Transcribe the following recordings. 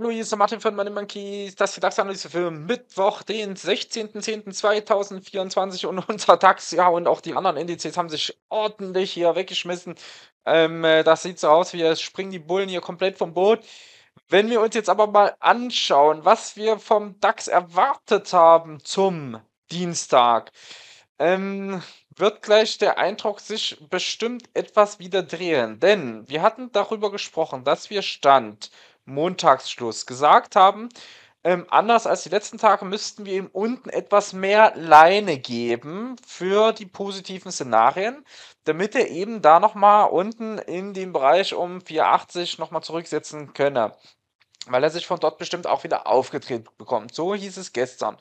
Hallo, hier ist der Martin von Money Monkeys, das ist die DAX-Analyse für Mittwoch, den 16.10.2024 und unser DAX, ja, und auch die anderen Indizes haben sich ordentlich hier weggeschmissen. Ähm, äh, das sieht so aus, wie es springen die Bullen hier komplett vom Boot. Wenn wir uns jetzt aber mal anschauen, was wir vom DAX erwartet haben zum Dienstag, ähm, wird gleich der Eindruck sich bestimmt etwas wieder drehen. Denn wir hatten darüber gesprochen, dass wir Stand Montagsschluss gesagt haben, ähm, anders als die letzten Tage müssten wir ihm unten etwas mehr Leine geben für die positiven Szenarien, damit er eben da nochmal unten in dem Bereich um 480 nochmal zurücksetzen könne weil er sich von dort bestimmt auch wieder aufgetreten bekommt. So hieß es gestern.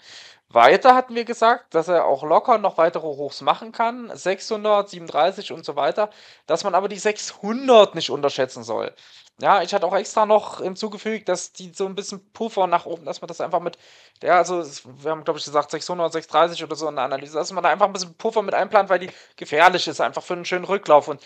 Weiter hatten wir gesagt, dass er auch locker noch weitere Hochs machen kann, 600, 37 und so weiter, dass man aber die 600 nicht unterschätzen soll. Ja, ich hatte auch extra noch hinzugefügt, dass die so ein bisschen Puffer nach oben, dass man das einfach mit, ja, also wir haben glaube ich gesagt 600, 630 oder so in der Analyse, dass man da einfach ein bisschen Puffer mit einplant, weil die gefährlich ist, einfach für einen schönen Rücklauf und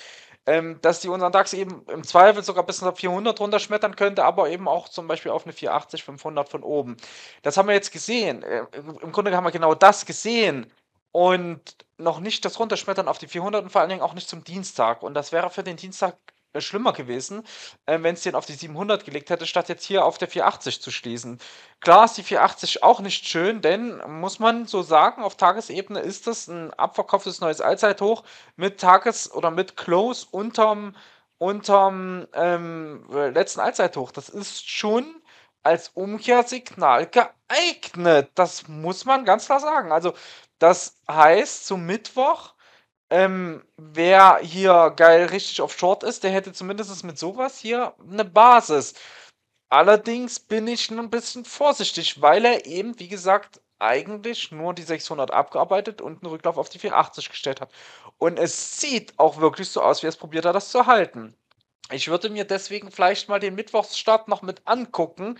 ähm, dass die unseren DAX eben im Zweifel sogar bis auf 400 runterschmettern könnte, aber eben auch zum Beispiel auf eine 480, 500 von oben. Das haben wir jetzt gesehen. Äh, Im Grunde haben wir genau das gesehen und noch nicht das Runterschmettern auf die 400 und vor allen Dingen auch nicht zum Dienstag. Und das wäre für den Dienstag schlimmer gewesen, äh, wenn es den auf die 700 gelegt hätte, statt jetzt hier auf der 480 zu schließen. Klar ist die 480 auch nicht schön, denn muss man so sagen, auf Tagesebene ist das ein abverkauftes neues Allzeithoch mit Tages- oder mit Close unterm, unterm ähm, letzten Allzeithoch. Das ist schon als Umkehrsignal geeignet. Das muss man ganz klar sagen. Also das heißt, zum Mittwoch ähm, wer hier geil richtig auf Short ist, der hätte zumindest mit sowas hier eine Basis. Allerdings bin ich ein bisschen vorsichtig, weil er eben, wie gesagt, eigentlich nur die 600 abgearbeitet und einen Rücklauf auf die 480 gestellt hat. Und es sieht auch wirklich so aus, wie er es probiert hat, das zu halten. Ich würde mir deswegen vielleicht mal den Mittwochsstart noch mit angucken,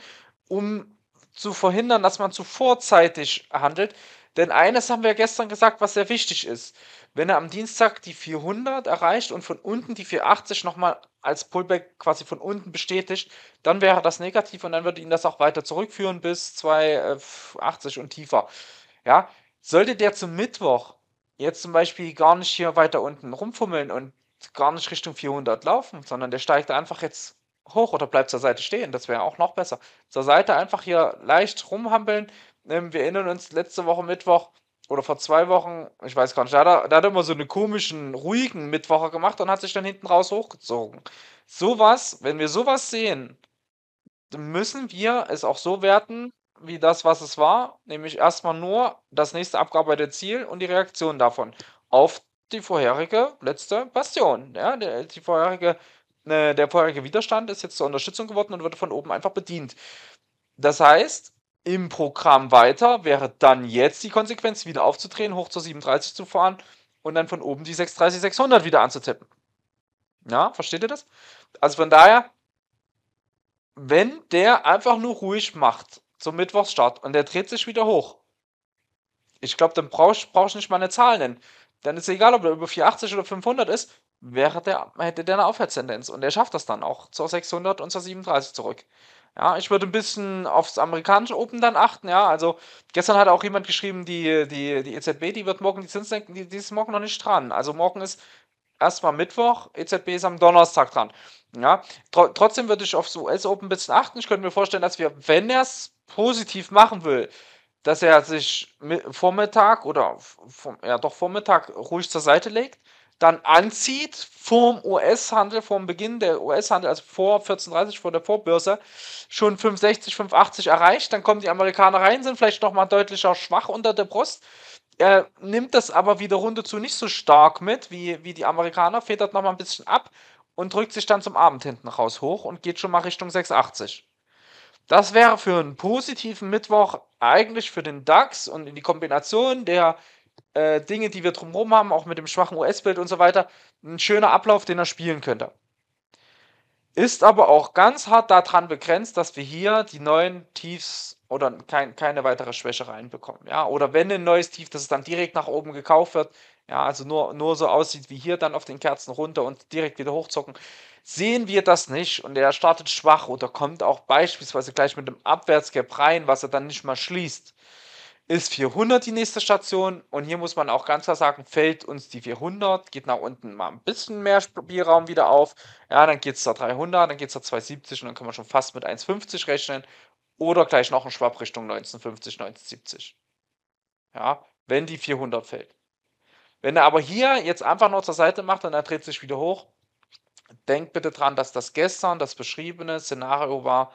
um zu verhindern, dass man zu vorzeitig handelt. Denn eines haben wir gestern gesagt, was sehr wichtig ist. Wenn er am Dienstag die 400 erreicht und von unten die 480 nochmal als Pullback quasi von unten bestätigt, dann wäre das negativ und dann würde ihn das auch weiter zurückführen bis 280 äh, und tiefer. Ja, sollte der zum Mittwoch jetzt zum Beispiel gar nicht hier weiter unten rumfummeln und gar nicht Richtung 400 laufen, sondern der steigt einfach jetzt hoch oder bleibt zur Seite stehen. Das wäre auch noch besser. Zur Seite einfach hier leicht rumhampeln, ähm, wir erinnern uns letzte Woche Mittwoch oder vor zwei Wochen, ich weiß gar nicht, da hat, er, da hat er immer so einen komischen, ruhigen Mittwocher gemacht und hat sich dann hinten raus hochgezogen. Sowas, wenn wir sowas sehen, müssen wir es auch so werten, wie das, was es war, nämlich erstmal nur das nächste abgearbeitete Ziel und die Reaktion davon auf die vorherige letzte Bastion. Ja, die, die vorherige, äh, der vorherige Widerstand ist jetzt zur Unterstützung geworden und wird von oben einfach bedient. Das heißt, im Programm weiter, wäre dann jetzt die Konsequenz, wieder aufzudrehen, hoch zur 37 zu fahren und dann von oben die 630, 600 wieder anzutippen. Ja, versteht ihr das? Also von daher, wenn der einfach nur ruhig macht zum Mittwochsstart und der dreht sich wieder hoch, ich glaube, dann brauchst du brauch nicht mal eine Zahl nennen. Dann ist es egal, ob er über 480 oder 500 ist, wäre der, hätte der eine Aufwärtstendenz und er schafft das dann auch zur 600 und zur 37 zurück. Ja, ich würde ein bisschen aufs amerikanische Open dann achten, ja, also gestern hat auch jemand geschrieben, die, die, die EZB, die wird morgen die Zinssenken, die, die ist morgen noch nicht dran, also morgen ist erstmal Mittwoch, EZB ist am Donnerstag dran, ja, Tr trotzdem würde ich aufs US Open ein bisschen achten, ich könnte mir vorstellen, dass wir, wenn er es positiv machen will, dass er sich Vormittag oder ja doch Vormittag ruhig zur Seite legt, dann anzieht vom US-Handel, vom Beginn der US-Handel, also vor 1430, vor der Vorbörse, schon 560, 580 erreicht, dann kommen die Amerikaner rein, sind vielleicht nochmal deutlicher schwach unter der Brust, Er nimmt das aber wieder runter zu nicht so stark mit wie, wie die Amerikaner, federt nochmal ein bisschen ab und drückt sich dann zum Abend hinten raus hoch und geht schon mal Richtung 680. Das wäre für einen positiven Mittwoch eigentlich für den DAX und in die Kombination der äh, Dinge, die wir drumherum haben, auch mit dem schwachen US-Bild und so weiter, ein schöner Ablauf, den er spielen könnte. Ist aber auch ganz hart daran begrenzt, dass wir hier die neuen Tiefs oder kein, keine weitere Schwäche reinbekommen. Ja? Oder wenn ein neues Tief, dass es dann direkt nach oben gekauft wird, ja, also nur, nur so aussieht wie hier, dann auf den Kerzen runter und direkt wieder hochzocken. Sehen wir das nicht und er startet schwach oder kommt auch beispielsweise gleich mit einem Abwärtsgap rein, was er dann nicht mal schließt ist 400 die nächste Station und hier muss man auch ganz klar sagen, fällt uns die 400, geht nach unten mal ein bisschen mehr Spielraum wieder auf, ja, dann geht es da 300, dann geht es da 270 und dann kann man schon fast mit 1,50 rechnen oder gleich noch ein Schwab Richtung 1950, 1970. Ja, wenn die 400 fällt. Wenn er aber hier jetzt einfach nur zur Seite macht und er dreht sich wieder hoch, denkt bitte dran, dass das gestern das beschriebene Szenario war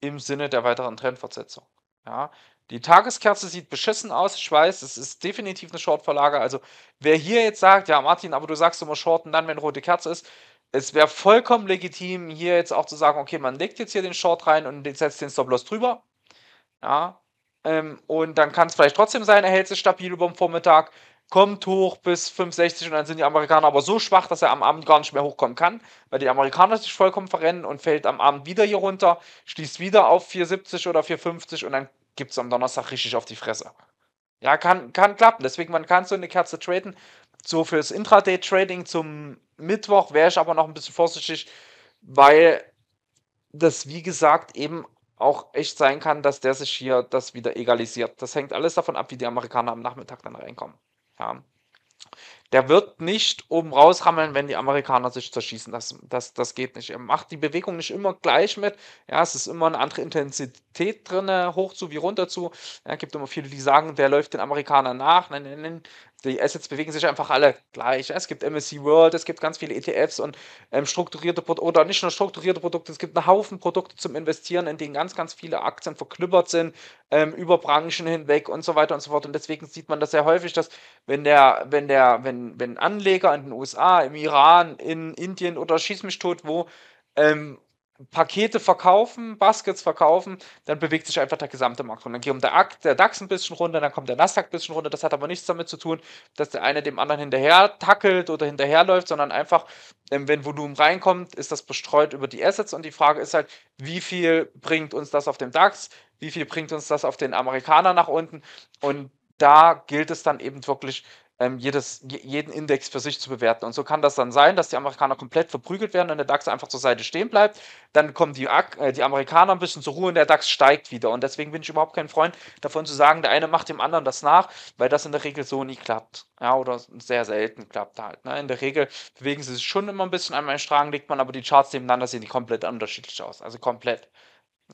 im Sinne der weiteren Trendfortsetzung. Ja, die Tageskerze sieht beschissen aus, ich weiß, es ist definitiv eine Short-Verlage. Also, wer hier jetzt sagt, ja, Martin, aber du sagst immer Shorten dann, wenn rote Kerze ist, es wäre vollkommen legitim, hier jetzt auch zu sagen, okay, man legt jetzt hier den Short rein und setzt den Stop-Loss drüber. Ja. Ähm, und dann kann es vielleicht trotzdem sein, er hält sich stabil über den Vormittag, kommt hoch bis 5,60 und dann sind die Amerikaner aber so schwach, dass er am Abend gar nicht mehr hochkommen kann, weil die Amerikaner sich vollkommen verrennen und fällt am Abend wieder hier runter, schließt wieder auf 4,70 oder 4,50 und dann gibt es am Donnerstag richtig auf die Fresse. Ja, kann, kann klappen. Deswegen, man kann so eine Kerze traden. So fürs Intraday-Trading zum Mittwoch wäre ich aber noch ein bisschen vorsichtig, weil das, wie gesagt, eben auch echt sein kann, dass der sich hier das wieder egalisiert. Das hängt alles davon ab, wie die Amerikaner am Nachmittag dann reinkommen. Ja. Der wird nicht oben rausrammeln, wenn die Amerikaner sich zerschießen. Das, das, das geht nicht. Er macht die Bewegung nicht immer gleich mit. Ja, es ist immer eine andere Intensität drin, hoch zu wie runter zu. Es ja, gibt immer viele, die sagen, der läuft den Amerikanern nach. Nein, nein, nein die Assets bewegen sich einfach alle gleich. Es gibt MSC World, es gibt ganz viele ETFs und ähm, strukturierte Produkte, oder nicht nur strukturierte Produkte, es gibt einen Haufen Produkte zum Investieren, in denen ganz, ganz viele Aktien verknüppert sind, ähm, über Branchen hinweg und so weiter und so fort. Und deswegen sieht man das sehr häufig, dass wenn der, wenn der, wenn, wenn Anleger in den USA, im Iran, in Indien oder schieß mich tot, wo ähm, Pakete verkaufen, Baskets verkaufen, dann bewegt sich einfach der gesamte Markt runter. Dann geht der, der DAX ein bisschen runter, dann kommt der Nasdaq ein bisschen runter. Das hat aber nichts damit zu tun, dass der eine dem anderen hinterher tackelt oder hinterherläuft, sondern einfach, ähm, wenn Volumen reinkommt, ist das bestreut über die Assets. Und die Frage ist halt, wie viel bringt uns das auf dem DAX? Wie viel bringt uns das auf den Amerikaner nach unten? Und da gilt es dann eben wirklich ähm, jedes, jeden Index für sich zu bewerten. Und so kann das dann sein, dass die Amerikaner komplett verprügelt werden und der DAX einfach zur Seite stehen bleibt. Dann kommen die, äh, die Amerikaner ein bisschen zur Ruhe und der DAX steigt wieder. Und deswegen bin ich überhaupt kein Freund davon zu sagen, der eine macht dem anderen das nach, weil das in der Regel so nie klappt. Ja, oder sehr selten klappt halt. Ne? In der Regel bewegen sie sich schon immer ein bisschen einmal in Strang, legt man aber die Charts nebeneinander, sehen die komplett unterschiedlich aus. Also komplett.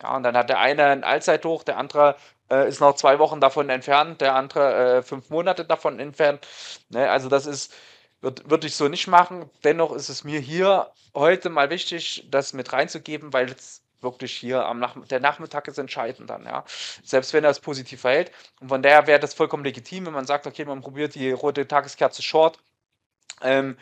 Ja, und dann hat der eine ein Allzeithoch, der andere äh, ist noch zwei Wochen davon entfernt, der andere äh, fünf Monate davon entfernt. Ne, also das ist, würde würd ich so nicht machen. Dennoch ist es mir hier heute mal wichtig, das mit reinzugeben, weil es wirklich hier am Nach der Nachmittag ist entscheidend dann, ja. Selbst wenn er es positiv verhält. Und von daher wäre das vollkommen legitim, wenn man sagt, okay, man probiert die rote Tageskerze short. Ähm,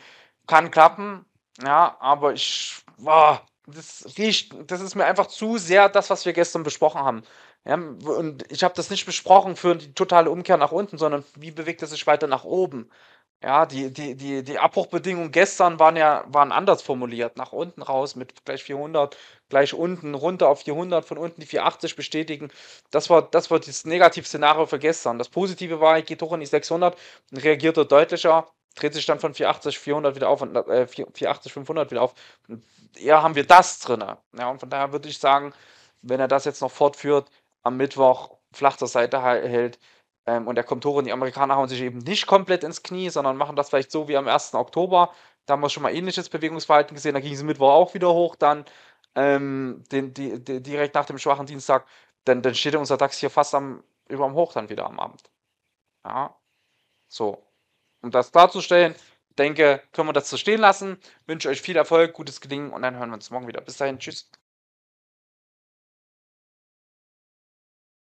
kann klappen, ja, aber ich, boah, das riecht, das ist mir einfach zu sehr das, was wir gestern besprochen haben. Ja, und ich habe das nicht besprochen für die totale Umkehr nach unten, sondern wie bewegt es sich weiter nach oben. Ja, die, die, die, die Abbruchbedingungen gestern waren ja waren anders formuliert. Nach unten raus mit gleich 400, gleich unten, runter auf 400, von unten die 480 bestätigen. Das war das, war das Negativszenario für gestern. Das Positive war, ich gehe hoch in die 600 und reagiert deutlicher dreht sich dann von 480, 400 wieder auf und äh, 480, 500 wieder auf. Ja, haben wir das drin. Ja, und von daher würde ich sagen, wenn er das jetzt noch fortführt, am Mittwoch flach zur Seite hält ähm, und er kommt hoch und die Amerikaner hauen sich eben nicht komplett ins Knie, sondern machen das vielleicht so wie am 1. Oktober. Da haben wir schon mal ähnliches Bewegungsverhalten gesehen. Da gingen sie Mittwoch auch wieder hoch, dann ähm, den, die, die, direkt nach dem schwachen Dienstag. Dann, dann steht unser DAX hier fast am, über dem Hoch dann wieder am Abend. Ja, so um das darzustellen. Ich denke, können wir das so stehen lassen. Ich wünsche euch viel Erfolg, gutes Gelingen und dann hören wir uns morgen wieder. Bis dahin, tschüss.